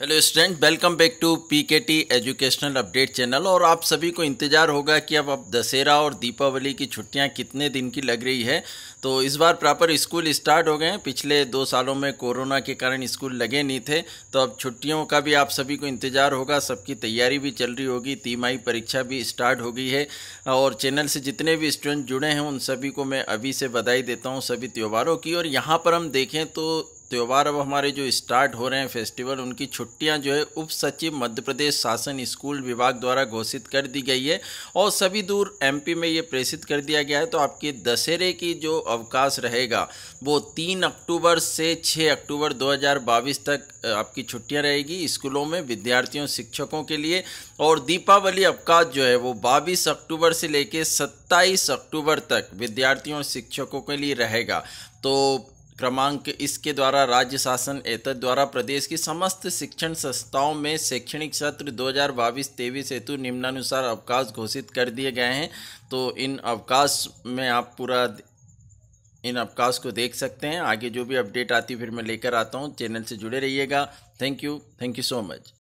hello student welcome back to PKT educational update channel और आप सभी को इंतज़ार होगा कि अब अब दशहरा और दीपावली की छुट्टियां कितने दिन की लग रही है तो इस बार प्रॉपर स्कूल स्टार्ट हो गए हैं पिछले दो सालों में कोरोना के कारण स्कूल लगे नहीं थे तो अब छुट्टियों का भी आप सभी को इंतज़ार होगा सबकी तैयारी भी चल रही होगी तिमाही परीक्षा भी स्टार्ट हो गई है और चैनल से जितने भी स्टूडेंट जुड़े हैं उन सभी को मैं अभी से बधाई देता हूँ सभी त्यौहारों की और यहाँ पर हम देखें तो त्यौहार अब हमारे जो स्टार्ट हो रहे हैं फेस्टिवल उनकी छुट्टियां जो है उप सचिव मध्य प्रदेश शासन स्कूल विभाग द्वारा घोषित कर दी गई है और सभी दूर एमपी में ये प्रेषित कर दिया गया है तो आपके दशहरे की जो अवकाश रहेगा वो तीन अक्टूबर से छः अक्टूबर 2022 तक आपकी छुट्टियां रहेगी स्कूलों में विद्यार्थियों शिक्षकों के लिए और दीपावली अवकाश जो है वो बाईस अक्टूबर से लेकर सत्ताईस अक्टूबर तक विद्यार्थियों और शिक्षकों के लिए रहेगा तो क्रमांक इसके द्वारा राज्य शासन एतद द्वारा प्रदेश की समस्त शिक्षण संस्थाओं में शैक्षणिक सत्र दो हज़ार बाईस तेईस हेतु निम्नानुसार अवकाश घोषित कर दिए गए हैं तो इन अवकाश में आप पूरा इन अवकाश को देख सकते हैं आगे जो भी अपडेट आती फिर मैं लेकर आता हूँ चैनल से जुड़े रहिएगा thank you thank you so much